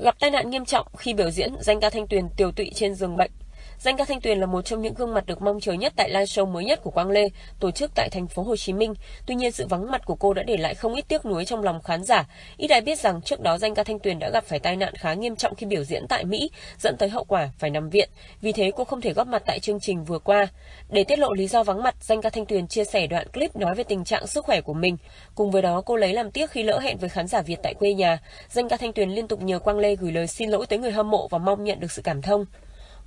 Gặp tai nạn nghiêm trọng khi biểu diễn, danh ca Thanh Tuyền tiểu tụy trên giường bệnh. Danh ca Thanh Tuyền là một trong những gương mặt được mong chờ nhất tại live show mới nhất của Quang Lê, tổ chức tại thành phố Hồ Chí Minh. Tuy nhiên sự vắng mặt của cô đã để lại không ít tiếc nuối trong lòng khán giả. Ít ai biết rằng trước đó danh ca Thanh Tuyền đã gặp phải tai nạn khá nghiêm trọng khi biểu diễn tại Mỹ, dẫn tới hậu quả phải nằm viện. Vì thế cô không thể góp mặt tại chương trình vừa qua. Để tiết lộ lý do vắng mặt, danh ca Thanh Tuyền chia sẻ đoạn clip nói về tình trạng sức khỏe của mình. Cùng với đó cô lấy làm tiếc khi lỡ hẹn với khán giả Việt tại quê nhà. Danh ca Thanh Tuyền liên tục nhờ Quang Lê gửi lời xin lỗi tới người hâm mộ và mong nhận được sự cảm thông.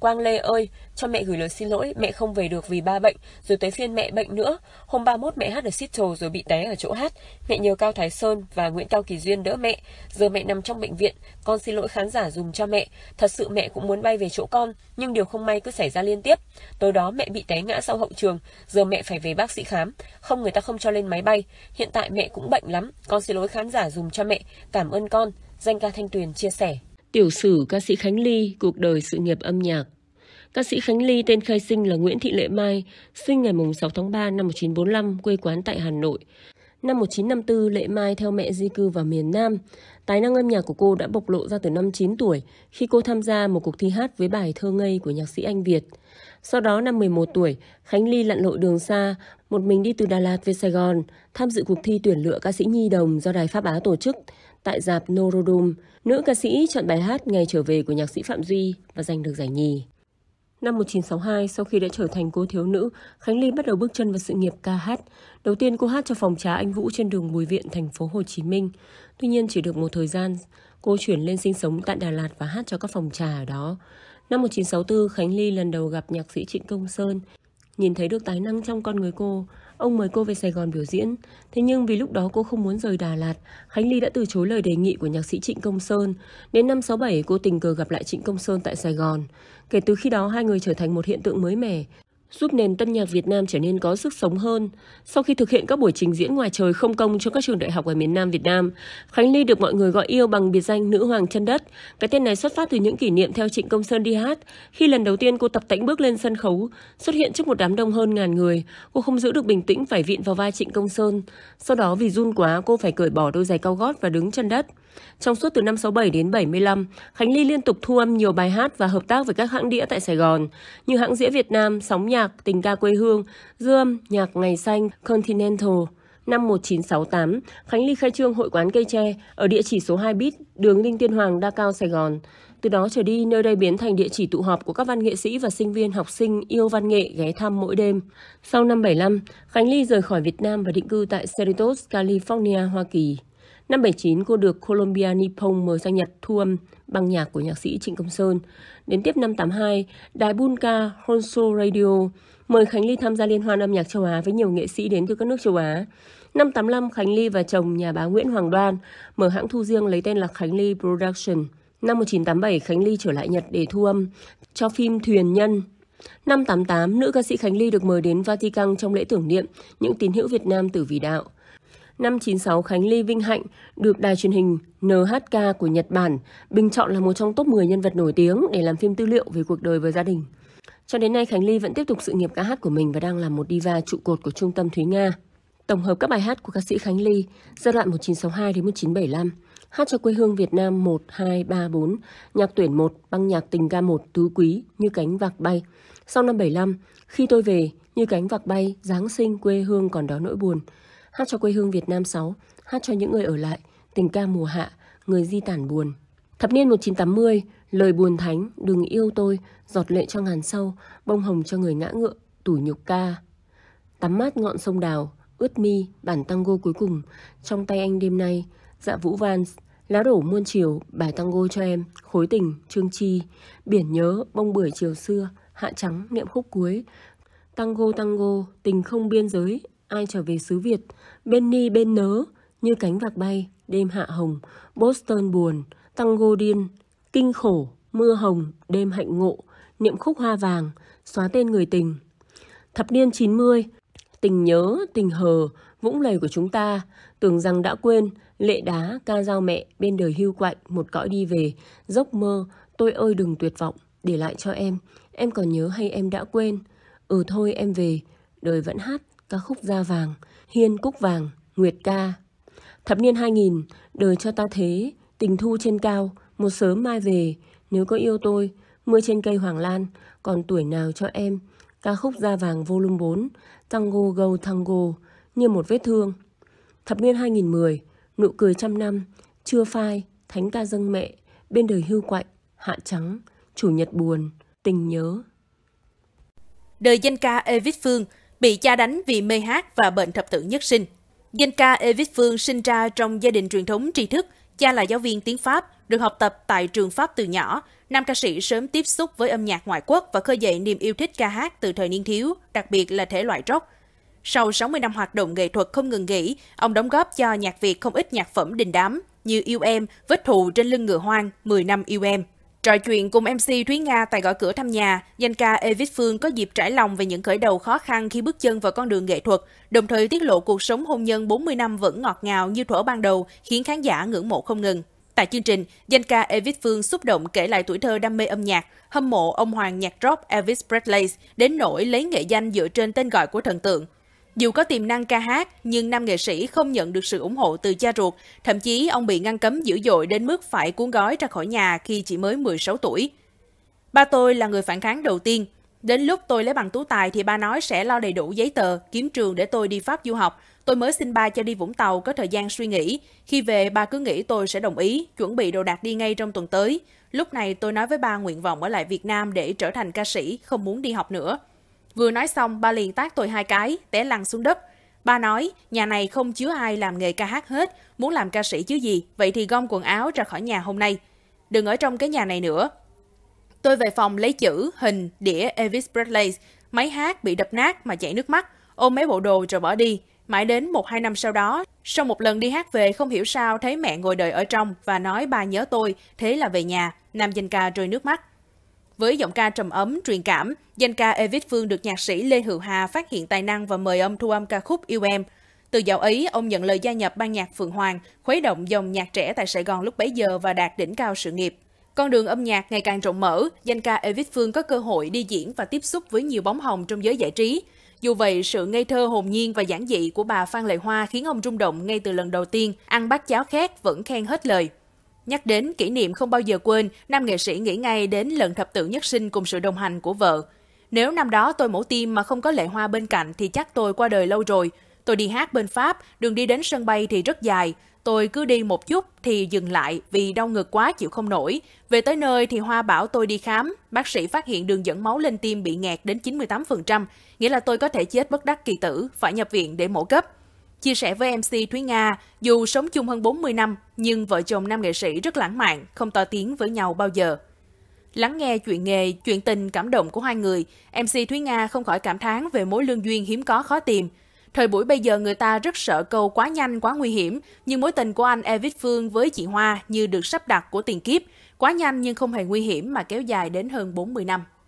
Quang Lê ơi, cho mẹ gửi lời xin lỗi, mẹ không về được vì ba bệnh, rồi tới phiên mẹ bệnh nữa. Hôm 31 mẹ hát ở Seattle rồi bị té ở chỗ hát. Mẹ nhờ Cao Thái Sơn và Nguyễn Cao Kỳ Duyên đỡ mẹ. Giờ mẹ nằm trong bệnh viện, con xin lỗi khán giả dùm cho mẹ. Thật sự mẹ cũng muốn bay về chỗ con, nhưng điều không may cứ xảy ra liên tiếp. Tối đó mẹ bị té ngã sau hậu trường, giờ mẹ phải về bác sĩ khám, không người ta không cho lên máy bay. Hiện tại mẹ cũng bệnh lắm, con xin lỗi khán giả dùm cho mẹ. Cảm ơn con. Danh ca Thanh Tuyền chia sẻ. Tiểu sử ca sĩ Khánh Ly, cuộc đời sự nghiệp âm nhạc. Ca sĩ Khánh Ly tên khai sinh là Nguyễn Thị Lệ Mai, sinh ngày 6 tháng 3 năm 1945, quê quán tại Hà Nội. Năm 1954, Lệ Mai theo mẹ di cư vào miền Nam. Tài năng âm nhạc của cô đã bộc lộ ra từ năm 9 tuổi khi cô tham gia một cuộc thi hát với bài Thơ Ngây của nhạc sĩ Anh Việt. Sau đó năm 11 tuổi, Khánh Ly lặn lội đường xa, một mình đi từ Đà Lạt về Sài Gòn, tham dự cuộc thi tuyển lựa ca sĩ nhi đồng do Đài Pháp Á tổ chức tại dạp Norodom. Nữ ca sĩ chọn bài hát Ngày trở về của nhạc sĩ Phạm Duy và giành được giải nhì. Năm 1962, sau khi đã trở thành cô thiếu nữ, Khánh Ly bắt đầu bước chân vào sự nghiệp ca hát. Đầu tiên cô hát cho phòng trà Anh Vũ trên đường Bùi Viện, thành phố Hồ Chí Minh. Tuy nhiên chỉ được một thời gian, cô chuyển lên sinh sống tại Đà Lạt và hát cho các phòng trà ở đó. Năm 1964, Khánh Ly lần đầu gặp nhạc sĩ Trịnh Công Sơn, Nhìn thấy được tài năng trong con người cô, ông mời cô về Sài Gòn biểu diễn. Thế nhưng vì lúc đó cô không muốn rời Đà Lạt, Khánh Ly đã từ chối lời đề nghị của nhạc sĩ Trịnh Công Sơn. Đến năm 67, cô tình cờ gặp lại Trịnh Công Sơn tại Sài Gòn. Kể từ khi đó, hai người trở thành một hiện tượng mới mẻ giúp nền tân nhạc Việt Nam trở nên có sức sống hơn. Sau khi thực hiện các buổi trình diễn ngoài trời không công cho các trường đại học ở miền Nam Việt Nam, Khánh Ly được mọi người gọi yêu bằng biệt danh Nữ Hoàng Chân Đất. Cái tên này xuất phát từ những kỷ niệm theo Trịnh Công Sơn đi hát. Khi lần đầu tiên cô tập tễnh bước lên sân khấu, xuất hiện trước một đám đông hơn ngàn người, cô không giữ được bình tĩnh phải vịn vào vai Trịnh Công Sơn. Sau đó vì run quá, cô phải cởi bỏ đôi giày cao gót và đứng chân đất. Trong suốt từ năm 67 đến 75, Khánh Ly liên tục thu âm nhiều bài hát và hợp tác với các hãng đĩa tại Sài Gòn như hãng đĩa Việt Nam, Sóng Nhạc, Tình ca quê hương, Dương, Nhạc Ngày Xanh, Continental. Năm 1968, Khánh Ly khai trương hội quán cây tre ở địa chỉ số 2 Bít, đường linh Tiên Hoàng, Đa Cao, Sài Gòn. Từ đó trở đi, nơi đây biến thành địa chỉ tụ họp của các văn nghệ sĩ và sinh viên học sinh yêu văn nghệ ghé thăm mỗi đêm. Sau năm 75, Khánh Ly rời khỏi Việt Nam và định cư tại Cerritos, California, Hoa Kỳ. Năm 79, cô được Columbia Nippon mời sang Nhật thu âm băng nhạc của nhạc sĩ Trịnh Công Sơn. Đến tiếp năm 82, đài Bunka Honso Radio mời Khánh Ly tham gia liên hoan âm nhạc châu Á với nhiều nghệ sĩ đến từ các nước châu Á. Năm 85, Khánh Ly và chồng nhà báo Nguyễn Hoàng Đoan mở hãng thu riêng lấy tên là Khánh Ly Production. Năm 1987, Khánh Ly trở lại Nhật để thu âm cho phim Thuyền Nhân. Năm 88, nữ ca sĩ Khánh Ly được mời đến Vatican trong lễ tưởng niệm những tín hữu Việt Nam tử vì đạo năm 596 Khánh Ly Vinh Hạnh được đài truyền hình NHK của Nhật Bản bình chọn là một trong top 10 nhân vật nổi tiếng để làm phim tư liệu về cuộc đời và gia đình. Cho đến nay, Khánh Ly vẫn tiếp tục sự nghiệp ca hát của mình và đang là một diva trụ cột của Trung tâm Thúy Nga. Tổng hợp các bài hát của ca sĩ Khánh Ly giai đoạn 1962 đến 1975, hát cho quê hương Việt Nam 1, 2, 3, 4, nhạc tuyển 1, băng nhạc tình ca 1, tứ quý, như cánh vạc bay. Sau năm 75, khi tôi về, như cánh vạc bay, Giáng sinh quê hương còn đó nỗi buồn hát cho quê hương Việt Nam 6, hát cho những người ở lại, tình ca mùa hạ, người di tản buồn. Thập niên 1980, lời buồn thánh, đừng yêu tôi, giọt lệ cho ngàn sau, bông hồng cho người ngã ngựa, tủ nhục ca. Tắm mát ngọn sông đào, ướt mi, bản tango cuối cùng, trong tay anh đêm nay, dạ vũ van, lá đổ muôn chiều, bài tango cho em, khối tình, trương chi, biển nhớ, bông bưởi chiều xưa, hạ trắng, niệm khúc cuối, tango tango, tình không biên giới, ai trở về xứ Việt, Benny bên nớ, như cánh vạc bay, đêm hạ hồng, Boston buồn, tango điên, kinh khổ, mưa hồng, đêm hạnh ngộ, niệm khúc hoa vàng, xóa tên người tình. Thập niên 90, tình nhớ, tình hờ, vũng lầy của chúng ta, tưởng rằng đã quên, lệ đá, ca dao mẹ, bên đời hưu quạnh, một cõi đi về, giấc mơ, tôi ơi đừng tuyệt vọng, để lại cho em, em còn nhớ hay em đã quên, ừ thôi em về, đời vẫn hát, ca khúc Da Vàng, Hiên Cúc Vàng, Nguyệt Ca. Thập niên 2000, đời cho ta thế, tình thu trên cao, một sớm mai về, nếu có yêu tôi, mưa trên cây hoàng lan, còn tuổi nào cho em, ca khúc Da Vàng volume 4, Tango Go Tango, như một vết thương. Thập niên 2010, nụ cười trăm năm, chưa phai, thánh ca dâng mẹ, bên đời hưu quạnh, hạ trắng, chủ nhật buồn, tình nhớ. Đời danh ca Evitt Phương – bị cha đánh vì mê hát và bệnh thập tử nhất sinh. Danh ca Evis Phương sinh ra trong gia đình truyền thống tri thức, cha là giáo viên tiếng Pháp, được học tập tại trường Pháp từ nhỏ. Nam ca sĩ sớm tiếp xúc với âm nhạc ngoại quốc và khơi dậy niềm yêu thích ca hát từ thời niên thiếu, đặc biệt là thể loại rock. Sau 60 năm hoạt động nghệ thuật không ngừng nghỉ, ông đóng góp cho nhạc Việt không ít nhạc phẩm đình đám như Yêu Em, Vết Thù trên lưng ngựa hoang, 10 năm yêu em. Trò chuyện cùng MC Thúy Nga tại gõ cửa thăm nhà, danh ca Evic Phương có dịp trải lòng về những khởi đầu khó khăn khi bước chân vào con đường nghệ thuật, đồng thời tiết lộ cuộc sống hôn nhân 40 năm vẫn ngọt ngào như thuở ban đầu, khiến khán giả ngưỡng mộ không ngừng. Tại chương trình, danh ca Elvis Phương xúc động kể lại tuổi thơ đam mê âm nhạc, hâm mộ ông hoàng nhạc rock Elvis Presley đến nỗi lấy nghệ danh dựa trên tên gọi của thần tượng. Dù có tiềm năng ca hát, nhưng nam nghệ sĩ không nhận được sự ủng hộ từ cha ruột, thậm chí ông bị ngăn cấm dữ dội đến mức phải cuốn gói ra khỏi nhà khi chỉ mới 16 tuổi. Ba tôi là người phản kháng đầu tiên. Đến lúc tôi lấy bằng tú tài thì ba nói sẽ lo đầy đủ giấy tờ, kiếm trường để tôi đi Pháp du học. Tôi mới xin ba cho đi Vũng Tàu có thời gian suy nghĩ. Khi về, ba cứ nghĩ tôi sẽ đồng ý, chuẩn bị đồ đạc đi ngay trong tuần tới. Lúc này tôi nói với ba nguyện vọng ở lại Việt Nam để trở thành ca sĩ, không muốn đi học nữa. Vừa nói xong, ba liền tác tôi hai cái, té lăn xuống đất. Ba nói, nhà này không chứa ai làm nghề ca hát hết, muốn làm ca sĩ chứ gì, vậy thì gom quần áo ra khỏi nhà hôm nay. Đừng ở trong cái nhà này nữa. Tôi về phòng lấy chữ, hình, đĩa Elvis Presley, máy hát bị đập nát mà chảy nước mắt, ôm mấy bộ đồ rồi bỏ đi. Mãi đến một hai năm sau đó, sau một lần đi hát về không hiểu sao thấy mẹ ngồi đợi ở trong và nói ba nhớ tôi, thế là về nhà, nam danh ca rơi nước mắt. Với giọng ca trầm ấm, truyền cảm, danh ca Evit Phương được nhạc sĩ Lê Hữu Hà phát hiện tài năng và mời ông thu âm ca khúc Yêu Em. Từ dạo ấy, ông nhận lời gia nhập ban nhạc Phượng Hoàng, khuấy động dòng nhạc trẻ tại Sài Gòn lúc bấy giờ và đạt đỉnh cao sự nghiệp. Con đường âm nhạc ngày càng rộng mở, danh ca Evit Phương có cơ hội đi diễn và tiếp xúc với nhiều bóng hồng trong giới giải trí. Dù vậy, sự ngây thơ hồn nhiên và giản dị của bà Phan Lệ Hoa khiến ông rung động ngay từ lần đầu tiên ăn bát cháo khét vẫn khen hết lời. Nhắc đến kỷ niệm không bao giờ quên, nam nghệ sĩ nghĩ ngay đến lần thập tự nhất sinh cùng sự đồng hành của vợ. Nếu năm đó tôi mổ tim mà không có lệ hoa bên cạnh thì chắc tôi qua đời lâu rồi. Tôi đi hát bên Pháp, đường đi đến sân bay thì rất dài. Tôi cứ đi một chút thì dừng lại vì đau ngực quá chịu không nổi. Về tới nơi thì Hoa bảo tôi đi khám. Bác sĩ phát hiện đường dẫn máu lên tim bị nghẹt đến 98%, nghĩa là tôi có thể chết bất đắc kỳ tử, phải nhập viện để mổ cấp. Chia sẻ với MC Thúy Nga, dù sống chung hơn 40 năm, nhưng vợ chồng nam nghệ sĩ rất lãng mạn, không to tiếng với nhau bao giờ. Lắng nghe chuyện nghề, chuyện tình cảm động của hai người, MC Thúy Nga không khỏi cảm thán về mối lương duyên hiếm có khó tìm. Thời buổi bây giờ người ta rất sợ câu quá nhanh, quá nguy hiểm, nhưng mối tình của anh Evit Phương với chị Hoa như được sắp đặt của tiền kiếp, quá nhanh nhưng không hề nguy hiểm mà kéo dài đến hơn 40 năm.